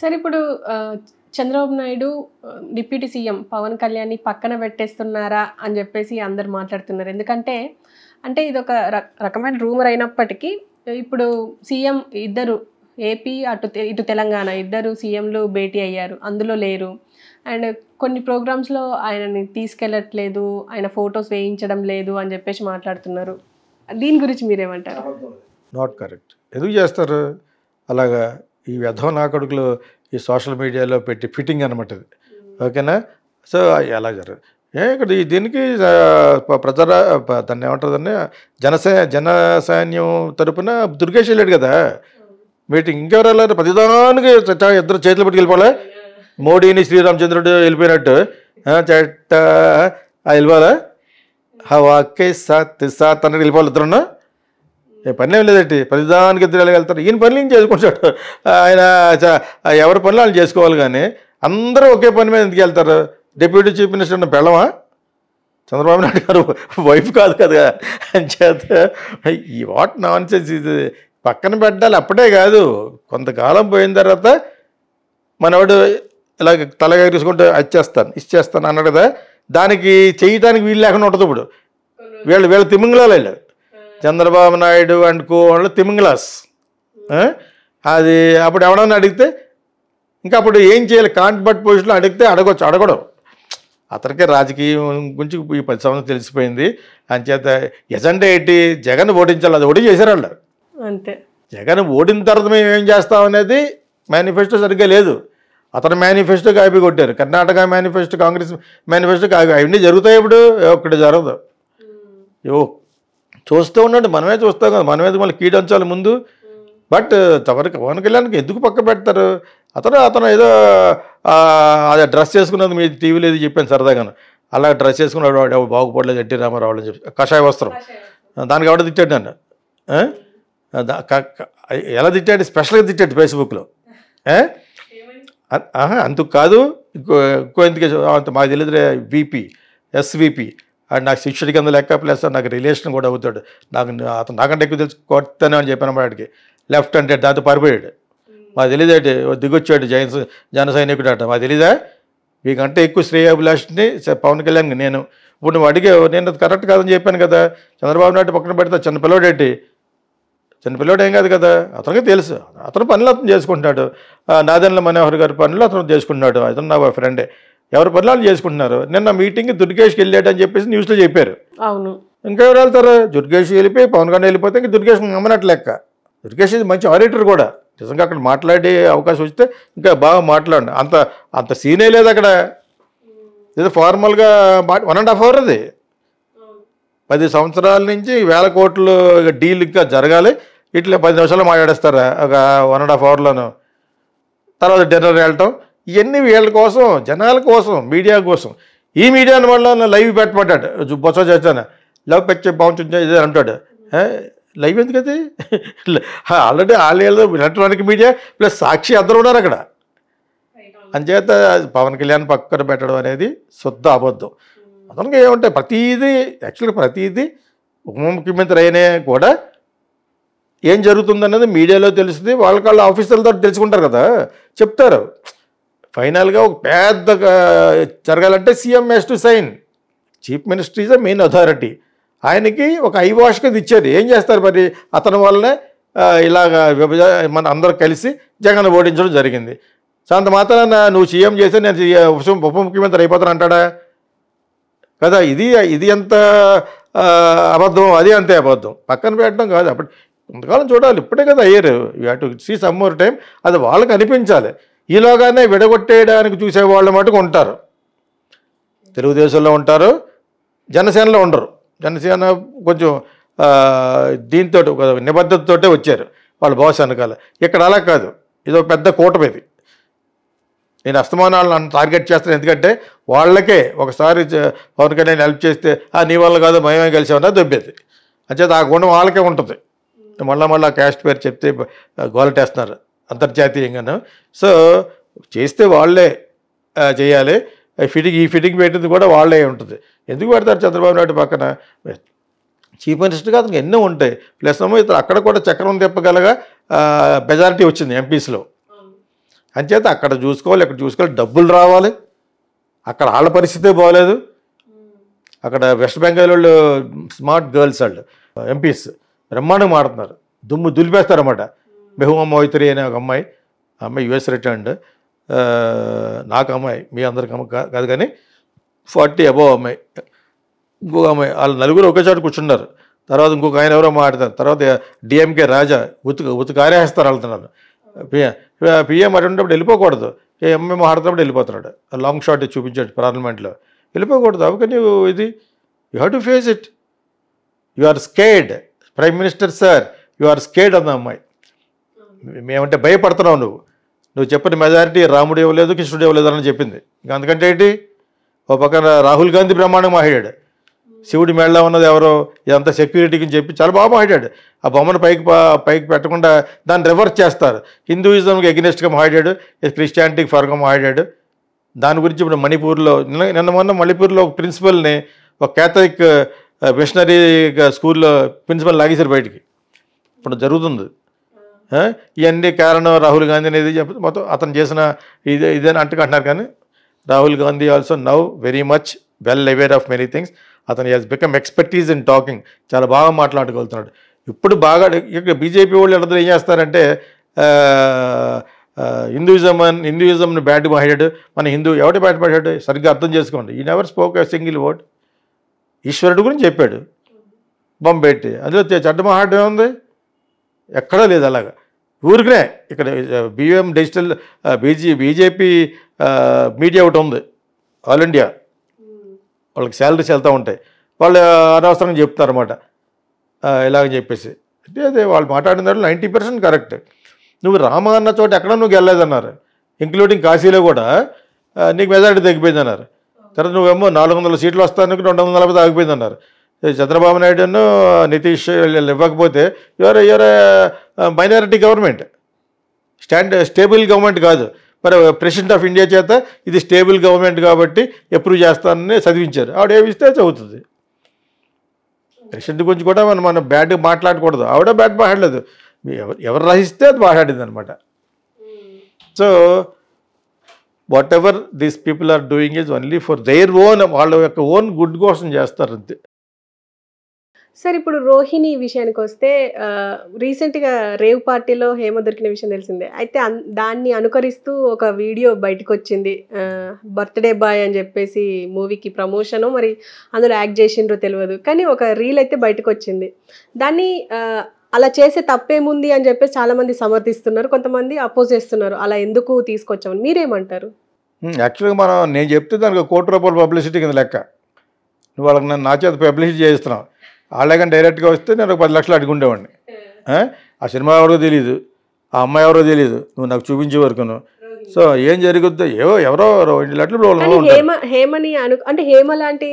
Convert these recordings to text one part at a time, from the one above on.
సరే ఇప్పుడు Chandrababu Naidu deputy CM Pavan కళ్యాణ్ని పక్కన పెట్టేస్తున్నారా అని చెప్పేసి అందరు మాట్లాడుతున్నారు ఎందుకంటే అంటే ఇది ఒక రకమైన రూమర్ అయినప్పటికీ ఇప్పుడు సీఎం ఇద్దరు ఏపీ అటు ఇటు తెలంగాణ ఇద్దరు సీఎంలు భేటీ అయ్యారు అందులో లేరు అండ్ కొన్ని ప్రోగ్రామ్స్లో ఆయనని తీసుకెళ్ళట్లేదు ఆయన ఫొటోస్ వేయించడం లేదు అని చెప్పేసి మాట్లాడుతున్నారు దీని గురించి మీరేమంటారు నాట్ కరెక్ట్ ఎందుకు చేస్తారు అలాగా ఈ వ్యధవ నా కొడుకులు ఈ సోషల్ మీడియాలో పెట్టి ఫిట్టింగ్ అనమాట ఇది ఓకేనా సో ఎలా జరగదు ఏ ఇక్కడ దీనికి ప్రజా దాన్ని దాన్ని జనసే జనసైన్యం తరపున దుర్గేష్ వెళ్ళాడు కదా మీటింగ్ ఇంకెవరు వెళ్ళారు ప్రతిదానికి ఇద్దరు చేతులు పట్టుకు వెళ్ళిపోవాలి మోడీని శ్రీరామచంద్రుడు వెళ్ళిపోయినట్టు చెట్ట వెళ్ళిపోవాలా హవాకే సాత్ సాత్ అన్నట్టు వెళ్ళిపోవాలి ఇద్దరున్నా పనిలేం లేదండి ప్రతిదానికి ఇద్దరు వెళ్తారు ఈయన పనులు ఏం చేసుకుంటాడు ఆయన ఎవరి పనులు వాళ్ళు చేసుకోవాలి కానీ అందరూ ఒకే పని మీద ఎందుకు వెళ్తారు డిప్యూటీ చీఫ్ మినిస్టర్ ఉన్న పెళ్ళమా చంద్రబాబు నాయుడు గారు వైఫ్ కాదు కదా అని చేత ఈ వాట్ నాన్ సెన్స్ ఇది పక్కన పెట్టాలి అప్పుడే కాదు కొంతకాలం పోయిన తర్వాత మనవాడు తలగా తీసుకుంటే వచ్చేస్తాను ఇచ్చేస్తాను అన్నాడు కదా దానికి చేయటానికి వీలు లేకుండా ఉంటుంది ఇప్పుడు వీళ్ళు వీళ్ళ తిమ్మింగళాలు వెళ్ళారు చంద్రబాబు నాయుడు అండ్ కో వాళ్ళు తిమింగ్లాస్ అది అప్పుడు ఎవడన్నా అడిగితే ఇంకా అప్పుడు ఏం చేయాలి కాంట్ బట్ పొజిషన్లో అడిగితే అడగొచ్చు అడగడం అతనికే రాజకీయం గురించి ఈ పది సంవత్సరం తెలిసిపోయింది అంచేత ఎజెండా ఏంటి జగన్ ఓడించాలి అది ఓటింగ్ చేశారు వాళ్ళు అంతే జగన్ ఓడిన తర్వాత మేము ఏం చేస్తాం అనేది మేనిఫెస్టో సరిగ్గా లేదు అతను మేనిఫెస్టో కాపీ కొట్టారు Karnataka manifesto Congress manifesto copy అవన్నీ జరుగుతాయి ఇప్పుడు ఒక్కటి జరగదు ఓ చూస్తూ ఉన్నాడు మనమే చూస్తాం కదా మనమే మళ్ళీ కీడంచాలి ముందు బట్ తవరికి పవన్ కళ్యాణ్కి ఎందుకు పక్క పెడతారు అతను అతను ఏదో అదే డ్రెస్ చేసుకున్నది మీ టీవీలో ఏదో చెప్పాను సరదాగాను అలా డ్రెస్ చేసుకున్నాడు వాడు బాగుపడలేదు ఎన్టీ రామారావు అని చెప్పి కషాయ వస్త్రం దానికి ఎవడో తిట్టాడు నన్ను ఎలా తిట్టాడు స్పెషల్గా తిట్టాడు ఫేస్బుక్లో అందుకు కాదు ఇంకో ఇంకో ఎందుకు మాకు తెలియదు వీపీ ఎస్విపి అండ్ నాకు శిష్యుడి కింద లెక్క ప్లస్ నాకు రిలేషన్ కూడా అవుతాడు నాకు అతను నాకంటే ఎక్కువ తెలుసు కొడతానే అని చెప్పాను వాడికి లెఫ్ట్ అంటే దాంతో పారిపోయాడు మాకు తెలియదేటి దిగొచ్చాడు జైన్ జన సైనికుడు అంట మాకు తెలియదా మీకంటే ఎక్కువ అభిలాష్ని పవన్ కళ్యాణ్ నేను ఇప్పుడు నువ్వు అడిగే నేను అది కరెక్ట్ కాదని చెప్పాను కదా చంద్రబాబు నాయుడు పక్కన పెడతా చిన్న పిల్లోడేంటి చిన్న ఏం కాదు కదా అతనికి తెలుసు అతను పనులు అతను చేసుకుంటున్నాడు నాదన్ల మనోహర్ గారి పనులు అతను చేసుకుంటున్నాడు అతను నా ఫ్రెండే ఎవరు పనులు చేసుకుంటున్నారు నిన్న మీటింగ్ దుర్గేష్కి వెళ్ళాడని చెప్పేసి న్యూస్లో చెప్పారు అవును ఇంకా ఎవరు వెళ్తారు దుర్గేష్ వెళ్ళిపోయి పవన్ కళ్యాణ్ వెళ్ళిపోతే ఇంకా దుర్గేష్ నమ్మనట్లు లెక్క దుర్గేష్ మంచి ఆడిటర్ కూడా నిజంగా అక్కడ మాట్లాడే అవకాశం వస్తే ఇంకా బాగా మాట్లాడండి అంత అంత సీనే లేదు అక్కడ ఏదో ఫార్మల్గా వన్ అండ్ హాఫ్ అవర్ అది పది సంవత్సరాల నుంచి వేల కోట్లు డీల్ ఇంకా జరగాలి ఇట్లా పది నిమిషాలు మాట్లాడేస్తారా ఒక వన్ అండ్ హాఫ్ అవర్లోను తర్వాత డిన్నర్ వెళ్ళటం ఇవన్నీ వీళ్ళ కోసం జనాల కోసం మీడియా కోసం ఈ మీడియా వల్ల లైవ్ పెట్టమంటాడు బొత్స చేస్తాను లవ్ పెట్టే బాగుంటుంది ఇది అంటాడు లైవ్ ఎందుకది ఆల్రెడీ ఆలయాలు ఎలక్ట్రానిక్ మీడియా ప్లస్ సాక్షి అందరూ ఉన్నారు అక్కడ అంచేత పవన్ కళ్యాణ్ పక్కన పెట్టడం అనేది శుద్ధ అబద్ధం అతనికి ఏముంటాయి ప్రతీది యాక్చువల్గా ప్రతీది ఉప ముఖ్యమంత్రి అయినా కూడా ఏం జరుగుతుందన్నది మీడియాలో తెలుస్తుంది వాళ్ళకి వాళ్ళ ఆఫీసర్లతో తెలుసుకుంటారు కదా చెప్తారు ఫైనల్గా ఒక పెద్ద జరగాలంటే CM has to sign chief minister is a main authority ఆయనకి ఒక ఐ వాష్గా ఇచ్చారు ఏం చేస్తారు మరి అతని వల్లనే ఇలాగ విభజ మన అందరూ కలిసి జగన్ ఓడించడం జరిగింది సో అంత మాత్రాన నువ్వు సీఎం చేస్తే నేను ఉప ఉప ముఖ్యమంత్రి అయిపోతాను అంటాడా కదా ఇది ఇది ఎంత అబద్ధం అది అంతే అబద్ధం పక్కన పెట్టడం కాదు అప్పుడు కొంతకాలం చూడాలి ఇప్పుడే కదా అయ్యారు you have to see some more time అది వాళ్ళకి అనిపించాలి ఈలోగానే విడగొట్టేయడానికి చూసేవాళ్ళు మటుకు ఉంటారు తెలుగుదేశంలో ఉంటారు జనసేనలో ఉండరు జనసేన కొంచెం దీంతో నిబద్ధతతోటే వచ్చారు వాళ్ళు బాస్ వెనకాల ఇక్కడ అలా కాదు ఇది ఒక పెద్ద కూటమి ఇది నేను అస్తమానాలు నన్ను టార్గెట్ చేస్తాను ఎందుకంటే వాళ్ళకే ఒకసారి పవన్ కళ్యాణ్ హెల్ప్ చేస్తే ఆ నీ వల్ల కాదు మేమే కలిసి ఉన్నా దొబ్బేది అంచేత ఆ గుణం వాళ్ళకే ఉంటుంది మళ్ళీ మళ్ళీ క్యాస్ట్ పేరు చెప్తే గోలటేస్తున్నారు అంతర్జాతీయంగాను సో చేస్తే వాళ్ళే చేయాలి ఫిట్టింగ్ ఈ ఫిట్టింగ్ పెట్టింది కూడా వాళ్ళే ఉంటుంది ఎందుకు పెడతారు చంద్రబాబు నాయుడు పక్కన చీఫ్ మినిస్టర్గా అతనికి ఎన్నో ఉంటాయి ప్లస్ ఇతను అక్కడ కూడా చక్రం తిప్పగలగా మెజారిటీ వచ్చింది ఎంపీస్లో అంచేత అక్కడ చూసుకోవాలి ఇక్కడ చూసుకోవాలి డబ్బులు రావాలి అక్కడ వాళ్ళ పరిస్థితే బాగోలేదు అక్కడ వెస్ట్ బెంగాల్ వాళ్ళు స్మార్ట్ గర్ల్స్ వాళ్ళు ఎంపీస్ బ్రహ్మాండంగా మాడుతున్నారు దుమ్ము దులిపేస్తారన్నమాట మెహూమా మోయిత్రి అనే ఒక అమ్మాయి అమ్మాయి యుఎస్ రిటర్న్డ్ నాకు అమ్మాయి మీ అందరికి అమ్మ కాదు కానీ ఫార్టీ అబోవ్ అమ్మాయి ఇంకొక అమ్మాయి వాళ్ళు నలుగురు ఒకే చోట కూర్చున్నారు తర్వాత ఇంకొక ఆయన ఎవరో మాట్లాడతారు తర్వాత డిఎంకే రాజా ఉతుకు ఉతుకారేస్తారు వెళ్తున్నారు పిఎం పిఎం అటువంటిప్పుడు వెళ్ళిపోకూడదు ఎంఎం మాట్లాడుతున్నప్పుడు వెళ్ళిపోతున్నాడు లాంగ్ షార్ట్ చూపించాడు పార్లమెంట్లో వెళ్ళిపోకూడదు నీవు ఇది you have to face it you are scared prime minister sir you are scared అన్న అమ్మాయి మేమంటే భయపడుతున్నావు నువ్వు నువ్వు చెప్పిన మెజారిటీ రాముడు ఇవ్వలేదు కృష్ణుడు ఇవ్వలేదు అని చెప్పింది ఇంకా అందుకంటే ఏంటి ఓ పక్కన రాహుల్ గాంధీ బ్రహ్మాండం మాట్లాడాడు శివుడి మేళ ఉన్నది ఎవరో ఇదంతా సెక్యూరిటీకి చెప్పి చాలా బాగా మాట్లాడాడు ఆ బొమ్మను పైకి పైకి పెట్టకుండా దాన్ని రివర్స్ చేస్తారు హిందూయిజంకి ఎగ్నెస్ట్గా మాట్లాడు క్రిస్టియానిటీకి ఫర్గా మాట్లాడు దాని గురించి ఇప్పుడు మణిపూర్లో నిన్న మొన్న మణిపూర్లో ఒక ప్రిన్సిపల్ని ఒక క్యాథలిక్ మిషనరీ స్కూల్లో ప్రిన్సిపల్ లాగేశారు బయటికి ఇప్పుడు జరుగుతుంది ఇవన్నీ కారణం రాహుల్ గాంధీ అనేది మొత్తం అతను చేసిన ఇదే ఇదని అంటున్నారు కానీ Rahul Gandhi also now very much well aware of many things అతను has become expertise in talking చాలా బాగా మాట్లాడుకోగలుగుతున్నాడు ఇప్పుడు బాగా ఇక్కడ బీజేపీ వాళ్ళు ఎడదలు ఏం చేస్తారంటే హిందూయిజం అని హిందూయిజంని బ్యాట్ మాట్లాడు మన హిందూ ఎవరి బ్యాట్ మాట్లాడు సరిగ్గా అర్థం చేసుకోండి ఈ నెవర్ స్పోక్ సింగిల్ వర్డ్ ఈశ్వరుడు గురించి చెప్పాడు బొమ్మ పెట్టి అందులో చెడ్డ మాట్లాడడం ఏముంది ఎక్కడా లేదు అలాగా ఊరికనే ఇక్కడ బిఎం డిజిటల్ బీజీ బీజేపీ మీడియా ఒకటి ఉంది ఆల్ ఇండియా వాళ్ళకి శాలరీస్ వెళ్తూ ఉంటాయి వాళ్ళు అనవసరంగా చెప్తారు అనమాట ఇలాగని చెప్పేసి అంటే అదే వాళ్ళు మాట్లాడిన దాంట్లో నైంటీ పర్సెంట్ కరెక్ట్ నువ్వు రామ అన్న చోట ఎక్కడ నువ్వు వెళ్ళలేదన్నారు ఇంక్లూడింగ్ కాశీలో కూడా నీకు మెజారిటీ తగ్గిపోయింది అన్నారు తర్వాత నువ్వేమో నాలుగు వందల సీట్లు వస్తానికి రెండు వందల నలభై ఆగిపోయింది అన్నారు చంద్రబాబు నాయుడును నితీష్ వీళ్ళు ఇవ్వకపోతే your your minority government stand stable government కాదు మరి ప్రెసిడెంట్ ఆఫ్ ఇండియా చేత ఇది స్టేబుల్ గవర్నమెంట్ కాబట్టి ఎప్రూవ్ చేస్తానని చదివించారు ఆవిడ ఏమిస్తే చదువుతుంది ప్రెసిడెంట్ గురించి కూడా మనం మనం బ్యాడ్ మాట్లాడకూడదు ఆవిడ బ్యాడ్ మాట్లాడలేదు ఎవరు రహిస్తే అది మాట్లాడింది అనమాట hmm. So whatever these people are doing is only for their own వాళ్ళ యొక్క ఓన్ గుడ్ కోసం చేస్తారు అంతే సార్ ఇప్పుడు రోహిణి విషయానికి వస్తే రీసెంట్గా రేవ్ పార్టీలో హేమ దొరికిన విషయం తెలిసిందే అయితే దాన్ని అనుకరిస్తూ ఒక వీడియో బయటకు వచ్చింది బర్త్డే బాయ్ అని చెప్పేసి మూవీకి ప్రమోషను మరి అందులో యాక్ట్ చేసిండ్రో తెలియదు కానీ ఒక రీల్ అయితే బయటకు వచ్చింది దాన్ని అలా చేసే తప్పేముంది అని చెప్పేసి చాలామంది సమర్థిస్తున్నారు కొంతమంది అపోజ్ చేస్తున్నారు అలా ఎందుకు తీసుకొచ్చామని మీరేమంటారు యాక్చువల్గా మనం నేను చెప్తే దానికి కోటి రూపాయలు పబ్లిసిటీ కింద లెక్క నువ్వు వాళ్ళకి నా చేత పబ్లిసిటీ చేస్తున్నావు వాళ్ళకని డైరెక్ట్గా వస్తే నేను ఒక పది లక్షలు అడుగుండేవాడిని ఆ సినిమా ఎవరో తెలియదు ఆ అమ్మాయి ఎవరో తెలియదు నువ్వు నాకు చూపించే వరకు సో ఏం జరుగుద్దో ఏవో ఎవరో రెండు లక్షలు హేమని అంటే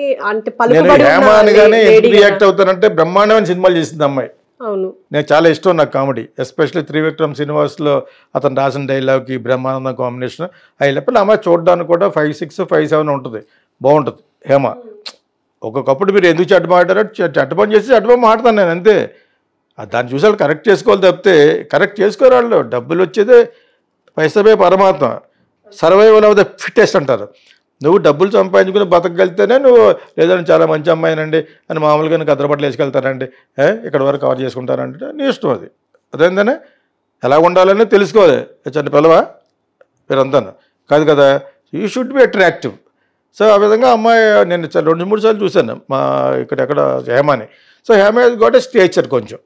నేను రియాక్ట్ అవుతానంటే బ్రహ్మాండమైన సినిమాలు చేసింది అమ్మాయి అవును నేను చాలా ఇష్టం నాకు కామెడీ ఎస్పెషల్లీ త్రివిక్రమ్ శ్రీనివాస్లో అతను రాసిన డైలాగ్కి బ్రహ్మానందం కాంబినేషన్ అవి అమ్మాయి చూడడానికి కూడా ఫైవ్ సిక్స్ ఫైవ్ సెవెన్ ఉంటుంది బాగుంటుంది హేమ ఒక్కొక్కప్పుడు మీరు ఎందుకు చెడ్డమాడారో పని చేసి చెడ్డపని మాట్లాడతాను నేను అంతే దాన్ని చూసి వాళ్ళు కరెక్ట్ చేసుకోవాలి తప్పితే కరెక్ట్ చేసుకోరు వాళ్ళు డబ్బులు వచ్చేదే పైసమే పరమాత్మ సర్వైవల్ ఆఫ్ ఫిట్టెస్ట్ అంటారు నువ్వు డబ్బులు సంపాదించుకుని బతకగలితేనే నువ్వు లేదంటే చాలా మంచి అమ్మాయినండి అని మామూలుగా నీకు కదరపట్లు వేసుకెళ్తారండి ఇక్కడ వరకు కవర్ చేసుకుంటారంటే నీ ఇష్టం అది అదేందనే ఎలా ఉండాలని తెలుసుకోవాలి చిన్న పిల్లవా మీరంతా కాదు కదా you should be attractive so ఆ విధంగా అమ్మాయి నేను రెండు మూడు సార్లు చూశాను మా ఇక్కడ ఎక్కడ హేమాని సో హేమ గోట్ స్టేచర్ కొంచెం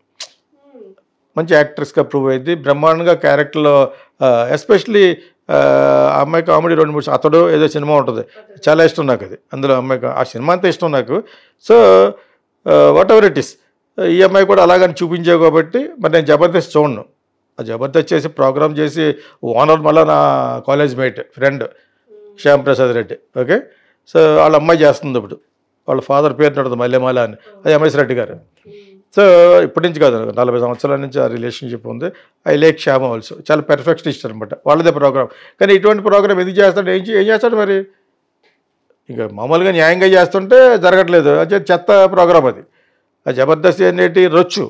మంచి యాక్ట్రెస్గా ప్రూవ్ అయింది బ్రహ్మాండంగా క్యారెక్టర్లో ఎస్పెషలీ అమ్మాయి కామెడీ రెండు మూడు అతడు ఏదో సినిమా ఉంటుంది చాలా ఇష్టం నాకు అది అందులో అమ్మాయి ఆ సినిమా అంతా ఇష్టం నాకు so whatever it is ఈ అమ్మాయి కూడా అలాగని చూపించావు కాబట్టి మరి నేను జబర్దస్త్ చూడను ఆ జబర్దస్త్ చేసి ప్రోగ్రామ్ చేసి ఓనర్ మళ్ళీ నా college mate friend Shyamprasad Reddy okay so వాళ్ళ అమ్మాయి చేస్తుంది ఇప్పుడు వాళ్ళ ఫాదర్ పేరు నడుతుంది మల్లెమాల అని అది ఎంఎస్ రెడ్డి గారు సో ఇప్పటి నుంచి కాదు నలభై సంవత్సరాల నుంచి ఆ రిలేషన్షిప్ ఉంది ఐ లైక్ శ్యామ్ ఆల్సో చాలా పెర్ఫెక్షనిస్ట్ అనమాట వాళ్ళదే ప్రోగ్రామ్ కానీ ఇటువంటి ప్రోగ్రామ్ ఎందుకు చేస్తాడు ఏం ఏం చేస్తాడు మరి ఇంకా మామూలుగా న్యాయంగా చేస్తుంటే జరగట్లేదు అంటే చెత్త ప్రోగ్రామ్ అది ఆ జబర్దస్త్ అనేటి రొచ్చు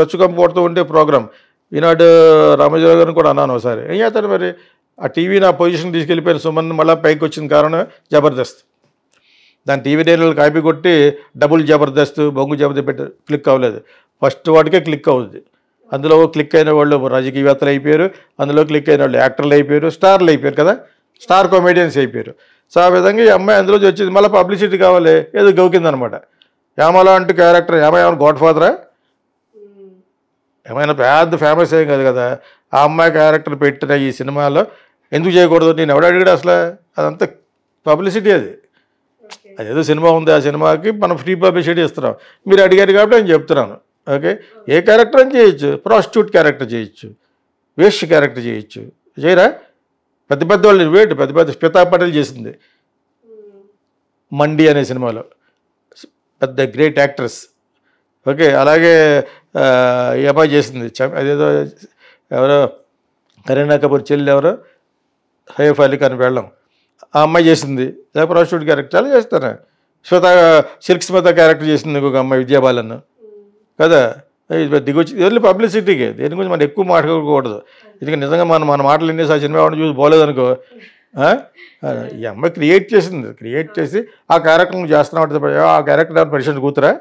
రొచ్చు కొడుతూ ఉండే ప్రోగ్రామ్ ఈనాడు రామజీరావు గారిని కూడా అన్నాను ఒకసారి ఏం చేస్తాడు మరి ఆ టీవీ నా పొజిషన్ తీసుకెళ్ళిపోయిన సుమన్ మళ్ళీ పైకి వచ్చిన కారణం జబర్దస్త్ దాని టీవీ డైనలు కాపీ కొట్టి డబుల్ జబర్దస్త్ బొంగు జబర్దస్త్ పెట్టారు క్లిక్ అవ్వలేదు ఫస్ట్ వాటికే క్లిక్ అవుతుంది అందులో క్లిక్ అయిన వాళ్ళు రాజకీయవేత్తలు అయిపోయారు అందులో క్లిక్ అయిన వాళ్ళు యాక్టర్లు అయిపోయారు స్టార్లు అయిపోయారు కదా స్టార్ కామెడియన్స్ అయిపోయారు సో ఆ విధంగా ఈ అమ్మాయి అందులో వచ్చింది మళ్ళీ పబ్లిసిటీ కావాలి ఏదో గౌకిందనమాట యామలా అంటూ క్యారెక్టర్ ఏమై ఏమైనా గాడ్ ఫాదరా ఏమైనా పెద్ద ఫేమస్ ఏం కాదు కదా ఆ అమ్మాయి క్యారెక్టర్ పెట్టిన ఈ సినిమాలో ఎందుకు చేయకూడదు నేను ఎవడ అడిగాడు అసలు అదంతా పబ్లిసిటీ అది అదేదో సినిమా ఉంది ఆ సినిమాకి మనం ఫ్రీ పబ్లిసిటీ ఇస్తున్నాం మీరు అడిగారు కాబట్టి నేను చెప్తున్నాను ఓకే ఏ క్యారెక్టర్ అని చేయొచ్చు ప్రాస్టిట్యూట్ క్యారెక్టర్ చేయొచ్చు వేస్ట్ క్యారెక్టర్ చేయొచ్చు చేయరా పెద్ద పెద్ద వాళ్ళు వేటు పెద్ద పెద్ద శ్వేతా పటేల్ చేసింది మండి అనే సినిమాలో పెద్ద గ్రేట్ యాక్ట్రెస్ ఓకే అలాగే ఏమా చేసింది అదేదో ఎవరో కరీనా కపూర్ చెల్లి ఎవరో హైఫాలి కానీ వెళ్ళాం ఆ అమ్మాయి చేసింది ప్రాస్టిట్యూట్ చాలా చేస్తారా శ్వేత సిల్క్ స్మిత క్యారెక్టర్ చేసింది ఒక అమ్మాయి విద్యాబాలన్ కదా దిగొచ్చి ఓన్లీ పబ్లిసిటీకి దేని గురించి మనం ఎక్కువ మాట్లాడకూడదు ఎందుకంటే నిజంగా మనం మన మాటలు ఎన్నేసి ఆ సినిమా చూసి పోలేదనుకో ఈ అమ్మాయి క్రియేట్ చేసింది క్రియేట్ చేసి ఆ కార్యక్రమం చేస్తున్నా ఆ క్యారెక్టర్ పరిశీలించి కూతురా